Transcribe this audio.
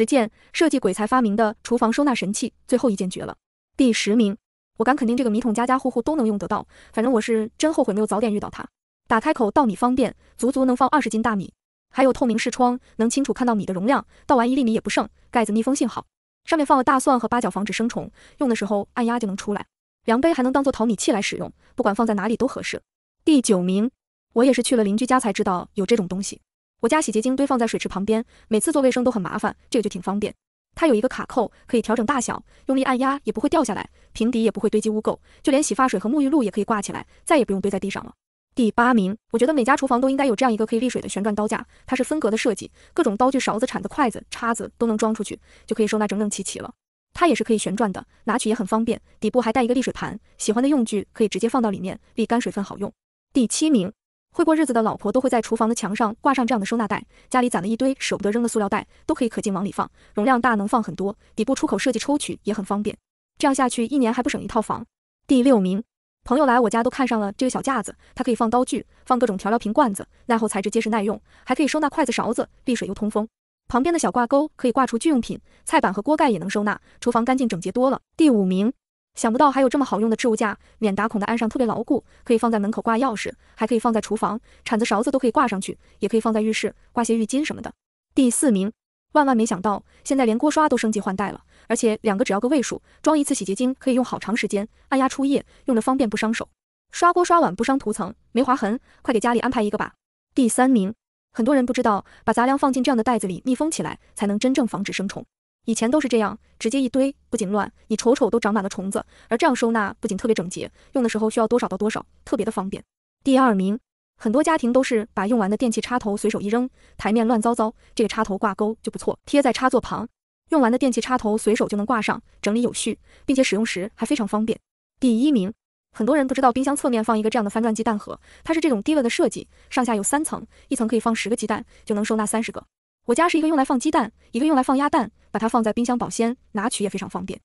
十件设计鬼才发明的厨房收纳神器，最后一件绝了。第十名，我敢肯定这个米桶家家户户都能用得到，反正我是真后悔没有早点遇到它。打开口倒米方便，足足能放二十斤大米，还有透明视窗，能清楚看到米的容量，倒完一粒米也不剩。盖子密封性好，上面放了大蒜和八角防止生虫，用的时候按压就能出来。量杯还能当做淘米器来使用，不管放在哪里都合适。第九名，我也是去了邻居家才知道有这种东西。我家洗洁精堆放在水池旁边，每次做卫生都很麻烦，这个就挺方便。它有一个卡扣，可以调整大小，用力按压也不会掉下来，瓶底也不会堆积污垢。就连洗发水和沐浴露也可以挂起来，再也不用堆在地上了。第八名，我觉得每家厨房都应该有这样一个可以沥水的旋转刀架，它是分隔的设计，各种刀具、勺子、铲子、筷子、叉子都能装出去，就可以收纳整整齐齐了。它也是可以旋转的，拿取也很方便，底部还带一个沥水盘，喜欢的用具可以直接放到里面沥干水分，好用。第七名。会过日子的老婆都会在厨房的墙上挂上这样的收纳袋，家里攒了一堆舍不得扔的塑料袋，都可以可劲往里放，容量大，能放很多，底部出口设计抽取也很方便。这样下去一年还不省一套房。第六名，朋友来我家都看上了这个小架子，它可以放刀具，放各种调料瓶罐子，耐候材质结实耐用，还可以收纳筷子勺子，沥水又通风。旁边的小挂钩可以挂厨具用品，菜板和锅盖也能收纳，厨房干净整洁多了。第五名。想不到还有这么好用的置物架，免打孔的，安上特别牢固，可以放在门口挂钥匙，还可以放在厨房，铲子、勺子都可以挂上去，也可以放在浴室，挂些浴巾什么的。第四名，万万没想到，现在连锅刷都升级换代了，而且两个只要个位数，装一次洗洁精可以用好长时间，按压出液，用着方便不伤手，刷锅刷碗不伤涂层，没划痕，快给家里安排一个吧。第三名，很多人不知道，把杂粮放进这样的袋子里密封起来，才能真正防止生虫。以前都是这样，直接一堆，不仅乱，你瞅瞅都长满了虫子。而这样收纳不仅特别整洁，用的时候需要多少到多少，特别的方便。第二名，很多家庭都是把用完的电器插头随手一扔，台面乱糟糟。这个插头挂钩就不错，贴在插座旁，用完的电器插头随手就能挂上，整理有序，并且使用时还非常方便。第一名，很多人不知道冰箱侧面放一个这样的翻转鸡蛋盒，它是这种低了的设计，上下有三层，一层可以放十个鸡蛋，就能收纳三十个。我家是一个用来放鸡蛋，一个用来放鸭蛋，把它放在冰箱保鲜，拿取也非常方便。